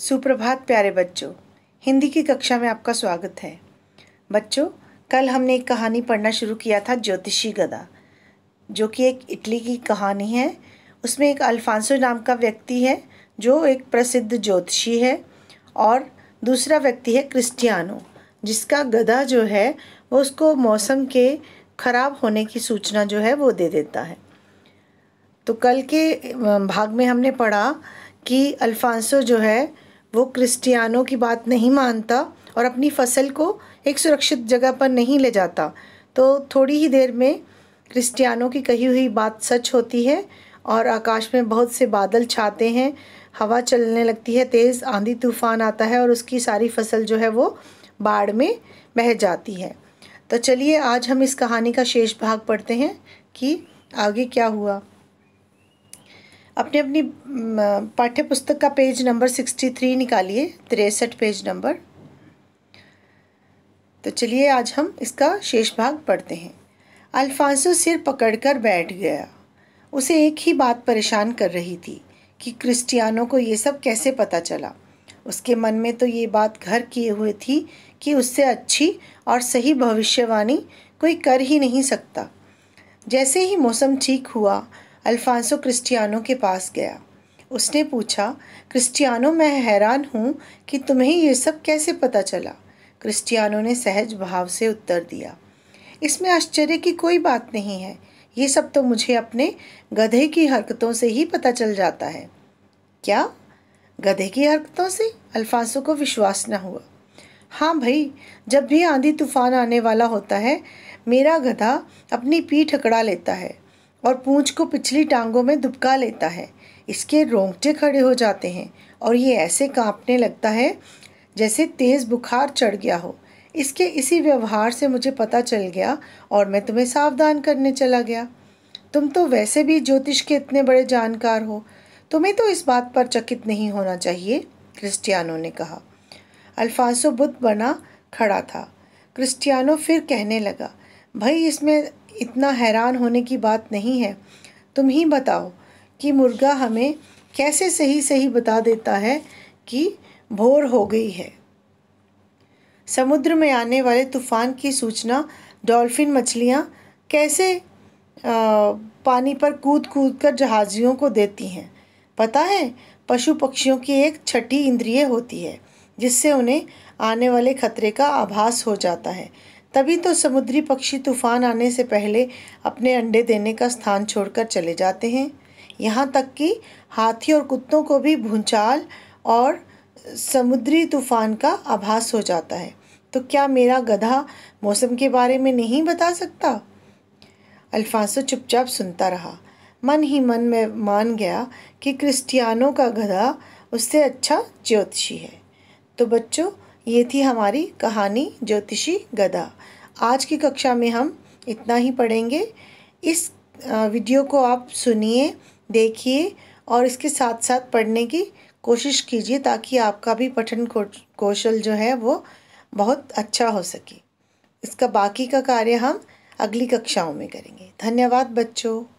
सुप्रभात प्यारे बच्चों हिंदी की कक्षा में आपका स्वागत है बच्चों कल हमने एक कहानी पढ़ना शुरू किया था ज्योतिषी गदा जो कि एक इटली की कहानी है उसमें एक अल्फांसो नाम का व्यक्ति है जो एक प्रसिद्ध ज्योतिषी है और दूसरा व्यक्ति है क्रिस्टियानो जिसका गधा जो है वो उसको मौसम के ख़राब होने की सूचना जो है वो दे देता है तो कल के भाग में हमने पढ़ा कि अल्फांसो जो है वो क्रिस्टियानों की बात नहीं मानता और अपनी फसल को एक सुरक्षित जगह पर नहीं ले जाता तो थोड़ी ही देर में क्रिस्टियानों की कही हुई बात सच होती है और आकाश में बहुत से बादल छाते हैं हवा चलने लगती है तेज़ आंधी तूफान आता है और उसकी सारी फसल जो है वो बाढ़ में बह जाती है तो चलिए आज हम इस कहानी का शेष भाग पढ़ते हैं कि आगे क्या हुआ अपने अपनी पाठ्य पुस्तक का पेज नंबर सिक्सटी थ्री निकालिए तिरसठ पेज नंबर तो चलिए आज हम इसका शेष भाग पढ़ते हैं अल्फांसो सिर पकड़कर बैठ गया उसे एक ही बात परेशान कर रही थी कि क्रिस्टियानो को ये सब कैसे पता चला उसके मन में तो ये बात घर किए हुए थी कि उससे अच्छी और सही भविष्यवाणी कोई कर ही नहीं सकता जैसे ही मौसम ठीक हुआ अल्फांसो क्रिस्टियानो के पास गया उसने पूछा क्रिस्टियानो मैं हैरान हूँ कि तुम्हें ये सब कैसे पता चला क्रिस्टियानो ने सहज भाव से उत्तर दिया इसमें आश्चर्य की कोई बात नहीं है ये सब तो मुझे अपने गधे की हरकतों से ही पता चल जाता है क्या गधे की हरकतों से अल्फांसो को विश्वास न हुआ हाँ भाई जब भी आंधी तूफान आने वाला होता है मेरा गधा अपनी पीठ अकड़ा लेता है और पूंछ को पिछली टांगों में दुबका लेता है इसके रोंगटे खड़े हो जाते हैं और ये ऐसे कांपने लगता है जैसे तेज़ बुखार चढ़ गया हो इसके इसी व्यवहार से मुझे पता चल गया और मैं तुम्हें सावधान करने चला गया तुम तो वैसे भी ज्योतिष के इतने बड़े जानकार हो तुम्हें तो इस बात पर चकित नहीं होना चाहिए क्रिस्टियानो ने कहा अल्फांसो बुद्ध बना खड़ा था क्रिस्टियानो फिर कहने लगा भाई इसमें इतना हैरान होने की बात नहीं है तुम ही बताओ कि मुर्गा हमें कैसे सही सही बता देता है कि भोर हो गई है समुद्र में आने वाले तूफान की सूचना डॉल्फिन मछलियाँ कैसे आ, पानी पर कूद कूद कर जहाज़ियों को देती हैं पता है पशु पक्षियों की एक छठी इंद्रिय होती है जिससे उन्हें आने वाले खतरे का आभास हो जाता है तभी तो समुद्री पक्षी तूफान आने से पहले अपने अंडे देने का स्थान छोड़कर चले जाते हैं यहाँ तक कि हाथी और कुत्तों को भी भूचाल और समुद्री तूफान का आभास हो जाता है तो क्या मेरा गधा मौसम के बारे में नहीं बता सकता अल्फांसो चुपचाप सुनता रहा मन ही मन में मान गया कि क्रिस्टियानो का गधा उससे अच्छा ज्योतिषी है तो बच्चों ये थी हमारी कहानी ज्योतिषी गदा आज की कक्षा में हम इतना ही पढ़ेंगे इस वीडियो को आप सुनिए देखिए और इसके साथ साथ पढ़ने की कोशिश कीजिए ताकि आपका भी पठन कौशल जो है वो बहुत अच्छा हो सके इसका बाकी का कार्य हम अगली कक्षाओं में करेंगे धन्यवाद बच्चों